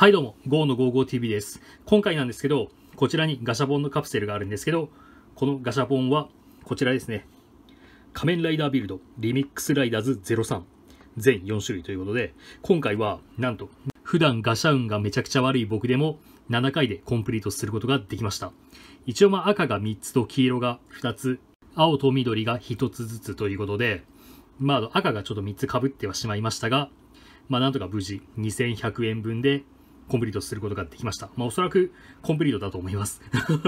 はいどうも、GO の GoGoTV です。今回なんですけど、こちらにガシャポンのカプセルがあるんですけど、このガシャポンはこちらですね。仮面ライダービルド、リミックスライダーズ03、全4種類ということで、今回はなんと、普段ガシャ運がめちゃくちゃ悪い僕でも、7回でコンプリートすることができました。一応まあ赤が3つと黄色が2つ、青と緑が1つずつということで、まあ赤がちょっと3つ被ってはしまいましたが、まあなんとか無事2100円分でコンプリートすることができました。まあ、おそらくコンプリートだと思います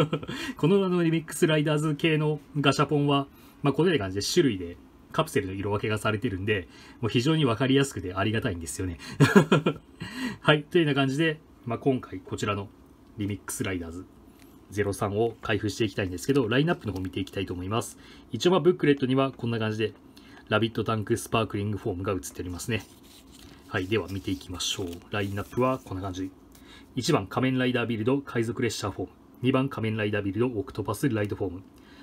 このあのリミックスライダーズ系のガシャポンは、まあ、このような感じで種類でカプセルの色分けがされてるんで、もう非常にわかりやすくてありがたいんですよね はい、というような感じで、まあ、今回こちらのリミックスライダーズ03を開封していきたいんですけど、ラインナップの方見ていきたいと思います。一応まあブックレットにはこんな感じで、ラビットタンクスパークリングフォームが映っておりますね。はい、では見ていきましょう。ラインナップはこんな感じ。1番仮面ライダービルド海賊列車フォーム2番仮面ライダービルドオクトパスライドフォーム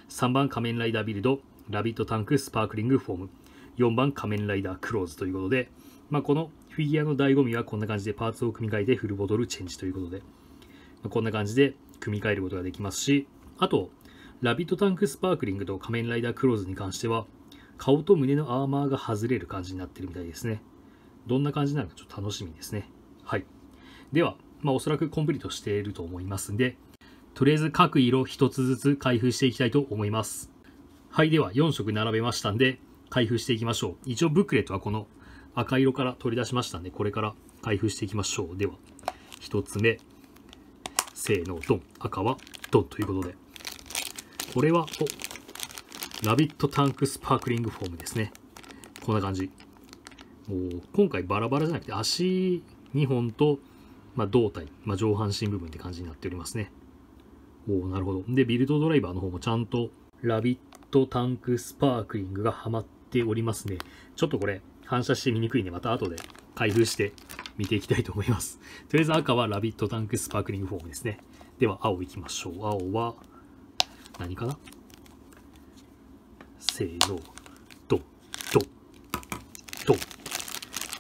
3番仮面ライダービルドラビットタンクスパークリングフォーム4番仮面ライダークローズということで、まあ、このフィギュアの醍醐味はこんな感じでパーツを組み替えてフルボトルチェンジということで、まあ、こんな感じで組み替えることができますしあとラビットタンクスパークリングと仮面ライダークローズに関しては顔と胸のアーマーが外れる感じになってるみたいですねどんな感じなのかちょっと楽しみですねはいではまあ、おそらくコンプリートしていると思いますんで、とりあえず各色1つずつ開封していきたいと思います。はい、では4色並べましたんで、開封していきましょう。一応ブックレットはこの赤色から取り出しましたんで、これから開封していきましょう。では、1つ目、せーの、ドン。赤はドンということで。これは、おラビットタンクスパークリングフォームですね。こんな感じ。お今回バラバラじゃなくて足2本とまあ、胴体、まあ、上半身部分って感じになっておりますね。おおなるほど。で、ビルドドライバーの方もちゃんとラビットタンクスパークリングがはまっておりますね。ちょっとこれ反射して見にくいんで、また後で開封して見ていきたいと思います。とりあえず赤はラビットタンクスパークリングフォームですね。では青いきましょう。青は何かなせーの、ド、ド、ド。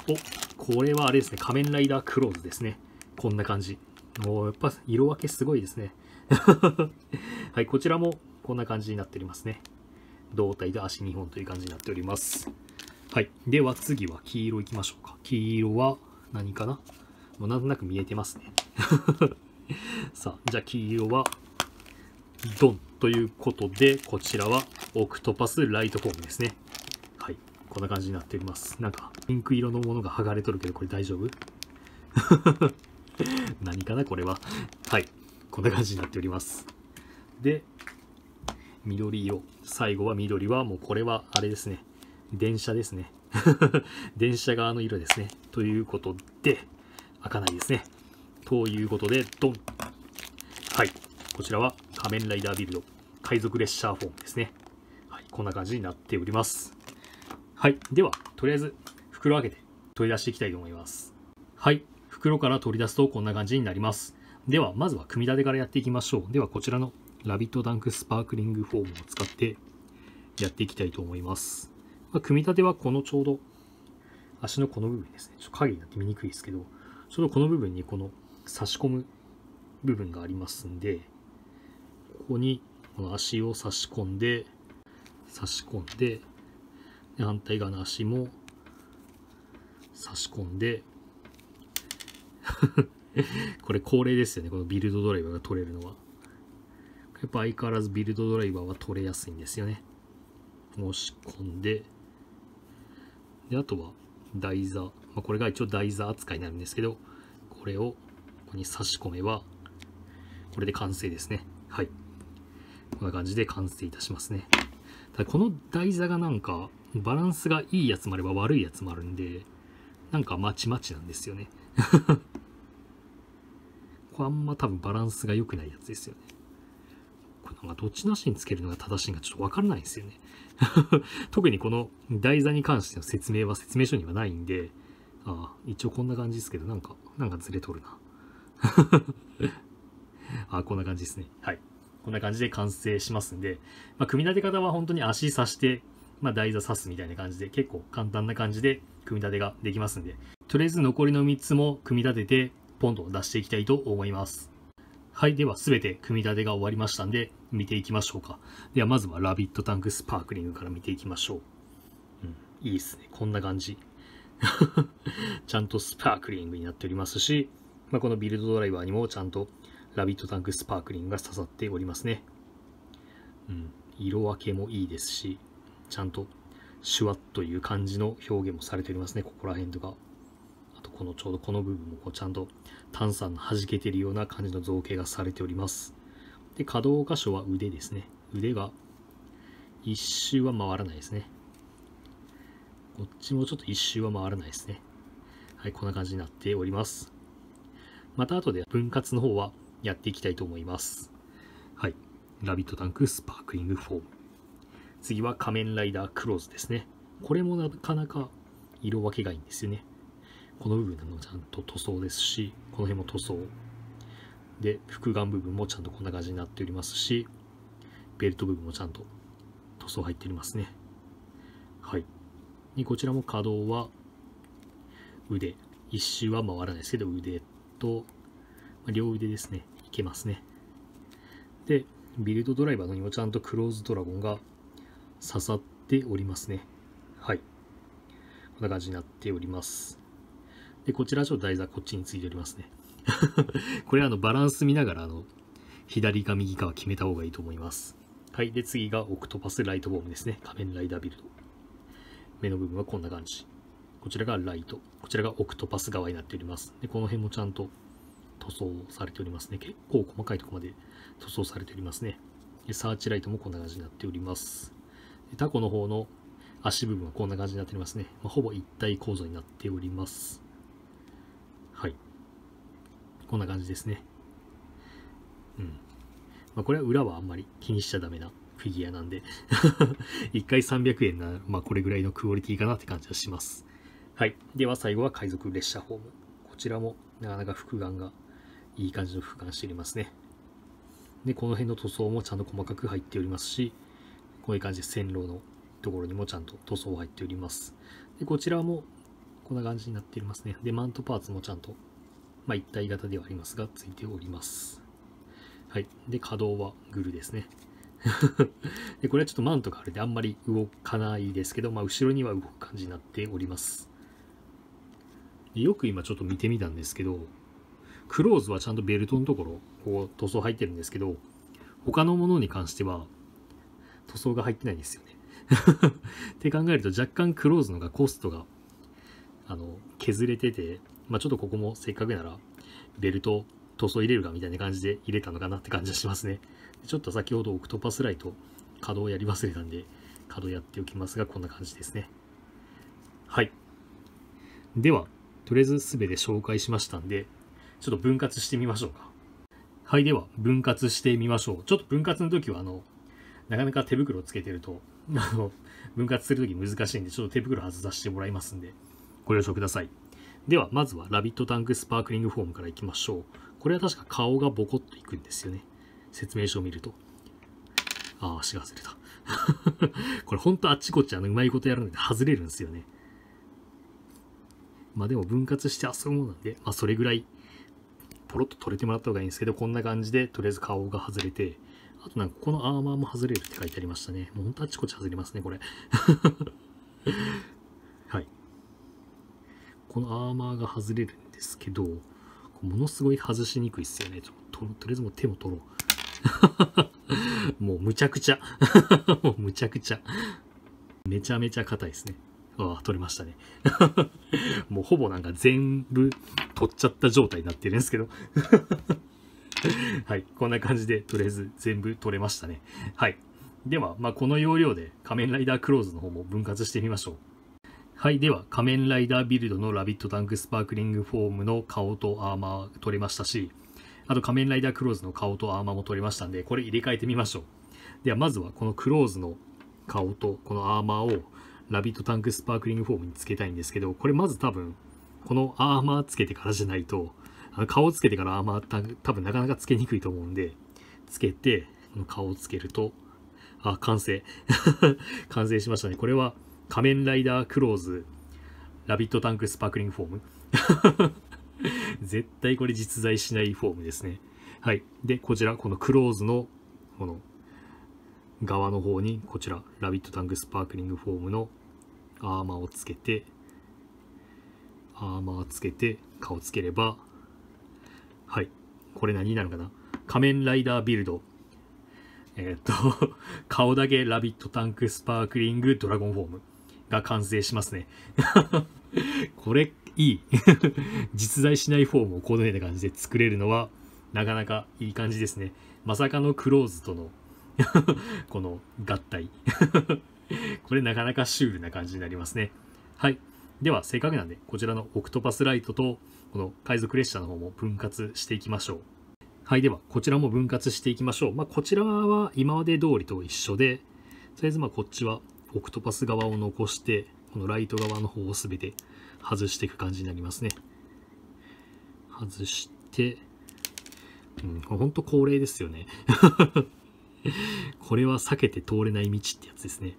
お、これはあれですね。仮面ライダークローズですね。こんな感じ。もうやっぱ色分けすごいですね。はい、こちらもこんな感じになっておりますね。胴体で足2本という感じになっております。はい。では次は黄色いきましょうか。黄色は何かなもうなんとなく見えてますね。さあ、じゃあ黄色はドンということで、こちらはオクトパスライトフォームですね。はい。こんな感じになっております。なんかピンク色のものが剥がれとるけど、これ大丈夫 何かなこれは。はい。こんな感じになっております。で、緑色最後は緑は、もうこれはあれですね。電車ですね。電車側の色ですね。ということで、開かないですね。ということで、ドンはい。こちらは仮面ライダービルド、海賊列車フォームですね。はい。こんな感じになっております。はい。では、とりあえず、袋を開けて取り出していきたいと思います。はい。袋から取り出すとこんな感じになります。では、まずは組み立てからやっていきましょう。では、こちらのラビットダンクスパークリングフォームを使ってやっていきたいと思います。まあ、組み立てはこのちょうど足のこの部分ですね。ちょっと影になって見にくいですけど、ちょうどこの部分にこの差し込む部分がありますんで、ここにこの足を差し込んで、差し込んで、で反対側の足も差し込んで、これ恒例ですよね、このビルドドライバーが取れるのは。やっぱ相変わらずビルドドライバーは取れやすいんですよね。押し込んで、で、あとは台座。まあ、これが一応台座扱いになるんですけど、これをここに差し込めば、これで完成ですね。はい。こんな感じで完成いたしますね。ただこの台座がなんか、バランスがいいやつもあれば悪いやつもあるんで、なんかまちまちなんですよね。こあんま多分バランスが良くないやつですよね。これなんかどっちなしにつけるのが正しいのかちょっとわからないんですよね。特にこの台座に関しての説明は説明書にはないんで、ああ、一応こんな感じですけど、なんか、なんかずれとるな。あこんな感じですね。はい。こんな感じで完成しますんで、まあ、組み立て方は本当に足刺して、まあ、台座刺すみたいな感じで、結構簡単な感じで組み立てができますんで、とりあえず残りの3つも組み立てて、ポンと出していきたいと思います。はい。では、全て組み立てが終わりましたんで、見ていきましょうか。では、まずはラビットタンクスパークリングから見ていきましょう。うん、いいですね。こんな感じ。ちゃんとスパークリングになっておりますし、まあ、このビルドドライバーにもちゃんとラビットタンクスパークリングが刺さっておりますね。うん。色分けもいいですし、ちゃんとシュワッという感じの表現もされておりますね。ここら辺とか。このちょうどこの部分もこうちゃんと炭酸の弾けてるような感じの造形がされております。で、可動箇所は腕ですね。腕が一周は回らないですね。こっちもちょっと一周は回らないですね。はい、こんな感じになっております。また後で分割の方はやっていきたいと思います。はい。ラビットタンクスパークリングフォーム。次は仮面ライダークローズですね。これもなかなか色分けがいいんですよね。この部分もちゃんと塗装ですしこの辺も塗装で複眼部分もちゃんとこんな感じになっておりますしベルト部分もちゃんと塗装入っておりますねはいにこちらも可動は腕一周は回らないですけど腕と両腕ですねいけますねでビルドドライバーのにもちゃんとクローズドラゴンが刺さっておりますねはいこんな感じになっておりますで、こちらちょっと台座こっちについておりますね。これあのバランス見ながらあの左か右かは決めた方がいいと思います。はい。で、次がオクトパスライトボムですね。仮面ライダービルド。目の部分はこんな感じ。こちらがライト。こちらがオクトパス側になっております。で、この辺もちゃんと塗装されておりますね。結構細かいとこまで塗装されておりますね。でサーチライトもこんな感じになっております。でタコの方の足部分はこんな感じになっておりますね。まあ、ほぼ一体構造になっております。こんな感じですね。うん。まあ、これは裏はあんまり気にしちゃダメなフィギュアなんで1 回300円な、まあ、これぐらいのクオリティかなって感じはします。はい。では最後は海賊列車ホーム。こちらもなかなか複眼がいい感じの俯瞰しておりますね。で、この辺の塗装もちゃんと細かく入っておりますし、こういう感じで線路のところにもちゃんと塗装入っております。で、こちらもこんな感じになっておりますね。で、マントパーツもちゃんとまあ、一体型ではありますが、ついております。はい。で、稼働はグルですね。でこれはちょっとマントがあるんであんまり動かないですけど、まあ、後ろには動く感じになっておりますよく今ちょっと見てみたんですけどクローズはちゃんとベルトのところこう塗装入ってるんですけど他のものに関しては塗装が入ってないんですよね って考えると若干クローズのがコストがあの削れててまあ、ちょっとここもせっかくなら、ベルト、塗装入れるかみたいな感じで入れたのかなって感じがしますね。ちょっと先ほどオクトパスライト、稼働やり忘れたんで、稼働やっておきますが、こんな感じですね。はい。では、とりあえず全て紹介しましたんで、ちょっと分割してみましょうか。はい、では、分割してみましょう。ちょっと分割の時は、あの、なかなか手袋つけてると、あの、分割するとき難しいんで、ちょっと手袋外させてもらいますんで、ご了承ください。では、まずはラビットタンクスパークリングフォームからいきましょう。これは確か顔がボコッといくんですよね。説明書を見ると。ああ、足が外れた。これほんとあっちこっちあのうまいことやるので外れるんですよね。まあでも分割して遊ぶものなんで、まあそれぐらいポロッと取れてもらった方がいいんですけど、こんな感じでとりあえず顔が外れて、あとなんかこのアーマーも外れるって書いてありましたね。もうほんとあっちこっち外れますね、これ。このアーマーが外れるんですけど、ものすごい外しにくいっすよね。ちょっと、とりあえずもう手も取ろう。もうむちゃくちゃ。もうむちゃくちゃ。めちゃめちゃ硬いですね。ああ、取れましたね。もうほぼなんか全部取っちゃった状態になってるんですけど。はい、こんな感じで、とりあえず全部取れましたね。はい。では、まあ、この要領で仮面ライダークローズの方も分割してみましょう。はい。では、仮面ライダービルドのラビットタンクスパークリングフォームの顔とアーマー取れましたし、あと仮面ライダークローズの顔とアーマーも取れましたんで、これ入れ替えてみましょう。では、まずはこのクローズの顔とこのアーマーをラビットタンクスパークリングフォームにつけたいんですけど、これまず多分、このアーマーつけてからじゃないと、あの顔つけてからアーマー多分なかなかつけにくいと思うんで、つけて、この顔をつけると、あ、完成。完成しましたね。これは、仮面ライダークローズ、ラビットタンクスパークリングフォーム。絶対これ実在しないフォームですね。はい。で、こちら、このクローズの、この、側の方に、こちら、ラビットタンクスパークリングフォームのアーマーをつけて、アーマーつけて、顔つければ、はい。これ何になるかな仮面ライダービルド。えー、っと、顔だけラビットタンクスパークリングドラゴンフォーム。が完成しますね。これ、いい。実在しないフォームをコードネート感じで作れるのは、なかなかいい感じですね。まさかのクローズとの この合体これなかなかシュールな感じになりますね。はい。では、せっかくなんで、こちらのオクトパスライトと、この海賊列車の方も分割していきましょう。はい。では、こちらも分割していきましょう。まあ、こちらは今まで通りと一緒で、とりあえずまあこっちはオクトパス側を残してこのライト側の方を全て外していく感じになりますね外して、うん、これほんと恒例ですよね これは避けて通れない道ってやつですね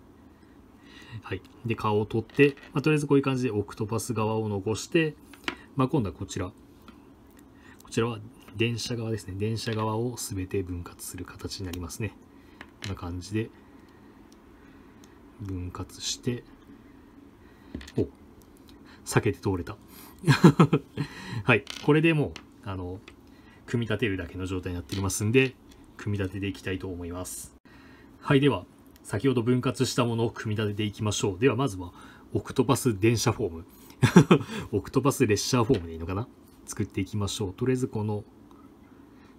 はい。で、顔を取って、まあ、とりあえずこういう感じでオクトパス側を残して、まあ、今度はこちら。こちらは電車側ですね。電車側を全て分割する形になりますね。こんな感じで。分割してお避けて通れた はいこれでもうあの組み立てるだけの状態になっておりますんで組み立てていきたいと思いますはいでは先ほど分割したものを組み立てていきましょうではまずはオクトパス電車フォーム オクトパス列車フォームでいいのかな作っていきましょうとりあえずこの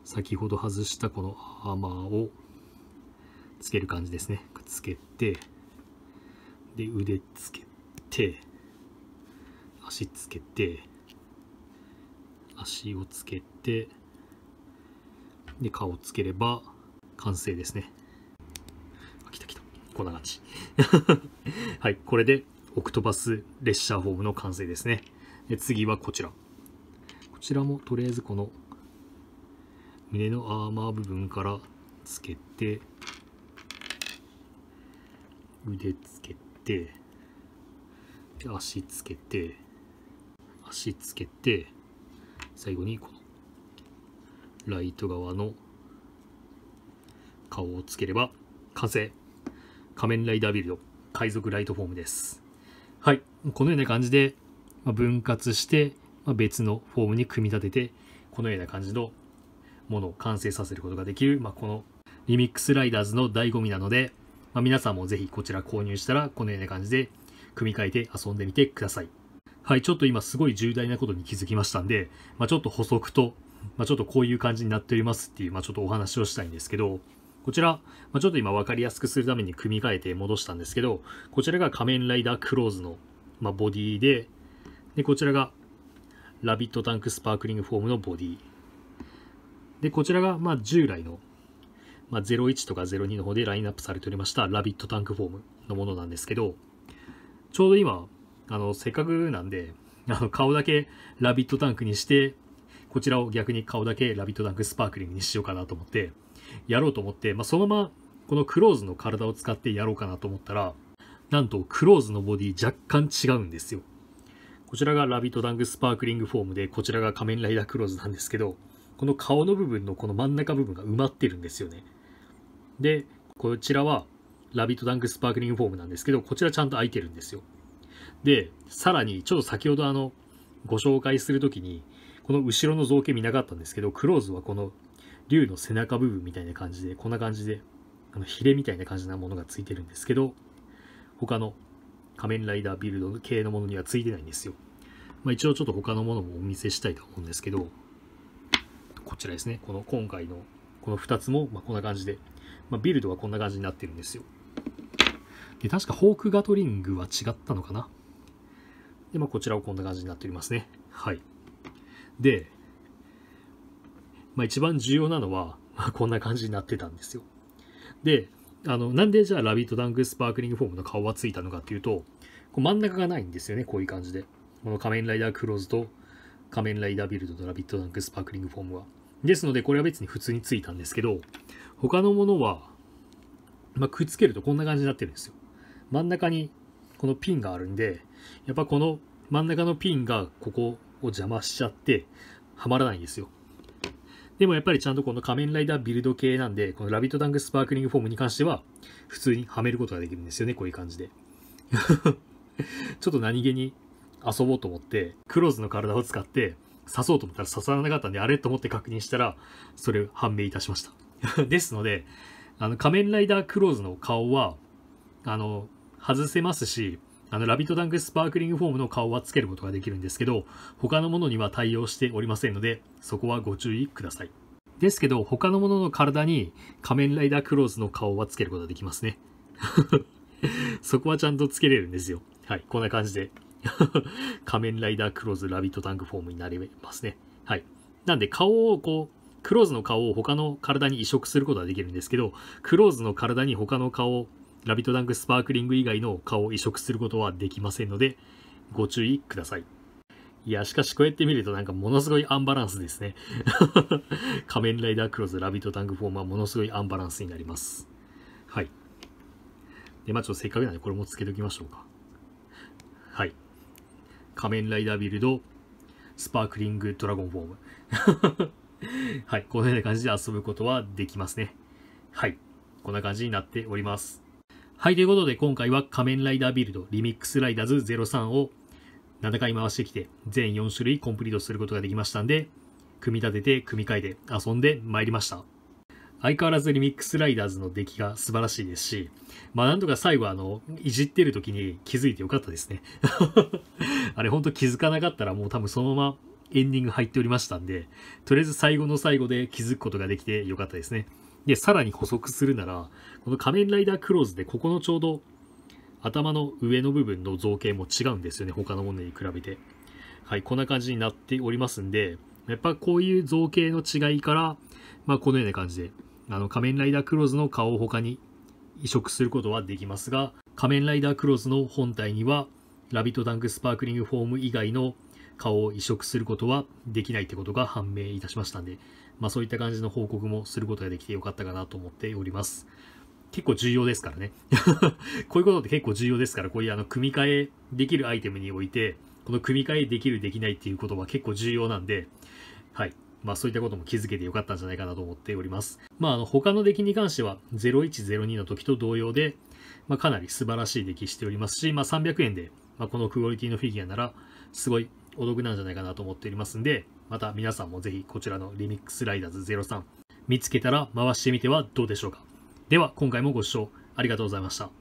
先ほど外したこのアーマーをつける感じですねくっつけてで腕つけて足つけて足をつけてで顔つければ完成ですねあ来た来たこんな感じ はいこれでオクトパス列車ホームの完成ですねで次はこちらこちらもとりあえずこの胸のアーマー部分からつけて腕つけててで足つけて足つけて最後にこのライト側の顔をつければ完成仮面ライダービルド海賊ライトフォームですはいこのような感じで分割して別のフォームに組み立ててこのような感じのものを完成させることができる、まあ、このリミックスライダーズの醍醐味なのでまあ、皆さんもぜひこちら購入したらこのような感じで組み替えて遊んでみてください。はい、ちょっと今すごい重大なことに気づきましたんで、まあ、ちょっと補足と、まあ、ちょっとこういう感じになっておりますっていう、まあ、ちょっとお話をしたいんですけど、こちら、まちょっと今分かりやすくするために組み替えて戻したんですけど、こちらが仮面ライダークローズの、まボディで、で、こちらがラビットタンクスパークリングフォームのボディ。で、こちらが、ま従来の、まあ、01とか02の方でラインナップされておりましたラビットタンクフォームのものなんですけど、ちょうど今、あの、せっかくなんで、あの、顔だけラビットタンクにして、こちらを逆に顔だけラビットタンクスパークリングにしようかなと思って、やろうと思って、まあ、そのまま、このクローズの体を使ってやろうかなと思ったら、なんとクローズのボディ若干違うんですよ。こちらがラビットタンクスパークリングフォームで、こちらが仮面ライダークローズなんですけど、この顔の部分のこの真ん中部分が埋まってるんですよね。で、こちらはラビットダンクスパークリングフォームなんですけど、こちらちゃんと開いてるんですよ。で、さらに、ちょっと先ほどあの、ご紹介するときに、この後ろの造形見なかったんですけど、クローズはこの竜の背中部分みたいな感じで、こんな感じで、あのヒレみたいな感じなものがついてるんですけど、他の仮面ライダービルド系のものにはついてないんですよ。まあ、一応ちょっと他のものもお見せしたいと思うんですけど、こちらですね。この今回のこの2つも、まこんな感じでまあ、ビルドはこんな感じになってるんですよ。で、確かホークガトリングは違ったのかな。で、まあ、こちらはこんな感じになっておりますね。はい。で、まあ、一番重要なのは、まあ、こんな感じになってたんですよ。で、あの、なんでじゃあラビットダンクスパークリングフォームの顔はついたのかっていうと、こう真ん中がないんですよね、こういう感じで。この仮面ライダークローズと仮面ライダービルドとラビットダンクスパークリングフォームは。ですので、これは別に普通についたんですけど、他のものは、まあ、くっつけるとこんな感じになってるんですよ。真ん中にこのピンがあるんで、やっぱこの真ん中のピンがここを邪魔しちゃって、はまらないんですよ。でもやっぱりちゃんとこの仮面ライダービルド系なんで、このラビットダンクスパークリングフォームに関しては、普通にはめることができるんですよね、こういう感じで。ちょっと何気に遊ぼうと思って、クローズの体を使って、刺そうと思ったら刺さらなかったんで、あれと思って確認したら、それ判明いたしました ですので、あの、仮面ライダークローズの顔は、あの、外せますし、あの、ラビットダンクスパークリングフォームの顔はつけることができるんですけど、他のものには対応しておりませんので、そこはご注意ください。ですけど、他のものの体に仮面ライダークローズの顔はつけることができますね。そこはちゃんとつけれるんですよ。はい、こんな感じで 仮面ライダークローズラビットタンクフォームになりますね。はい。なんで顔をこう、クローズの顔を他の体に移植することはできるんですけど、クローズの体に他の顔、ラビットダンクスパークリング以外の顔を移植することはできませんので、ご注意ください。いや、しかしこうやって見るとなんかものすごいアンバランスですね。仮面ライダークローズ、ラビットタンクフォームはものすごいアンバランスになります。はい。で、まあちょっとせっかくなんでこれもつけときましょうか。はい。仮面ライダービルド、スパークリングドラゴンフォーム。はい、このような感じで遊ぶことはできますね。はい、こんな感じになっております。はい、ということで今回は仮面ライダービルド、リミックスライダーズ03を7回回してきて、全4種類コンプリートすることができましたんで、組み立てて、組み替えて遊んでまいりました。相変わらずリミックスライダーズの出来が素晴らしいですし、まあなんとか最後あの、いじってる時に気づいてよかったですね。あれほんと気づかなかったらもう多分そのままエンディング入っておりましたんで、とりあえず最後の最後で気づくことができてよかったですね。で、さらに補足するなら、この仮面ライダークローズでここのちょうど頭の上の部分の造形も違うんですよね。他のものに比べて。はい、こんな感じになっておりますんで、やっぱこういう造形の違いから、まあこのような感じであの仮面ライダークローズの顔を他に移植することはできますが、仮面ライダークローズの本体には、ラビットダンクスパークリングフォーム以外の顔を移植することはできないってことが判明いたしましたんで、まあそういった感じの報告もすることができてよかったかなと思っております。結構重要ですからね。こういうことって結構重要ですから、こういうあの、組み替えできるアイテムにおいて、この組み替えできるできないっていうことは結構重要なんで、はい。まあそういったことも気づけてよかったんじゃないかなと思っております。まああの他の出来に関しては0102の時と同様で、まあ、かなり素晴らしい出来しておりますし、まあ300円で、まあ、このクオリティのフィギュアならすごいお得なんじゃないかなと思っておりますんで、また皆さんもぜひこちらのリミックスライダーズ03見つけたら回してみてはどうでしょうか。では今回もご視聴ありがとうございました。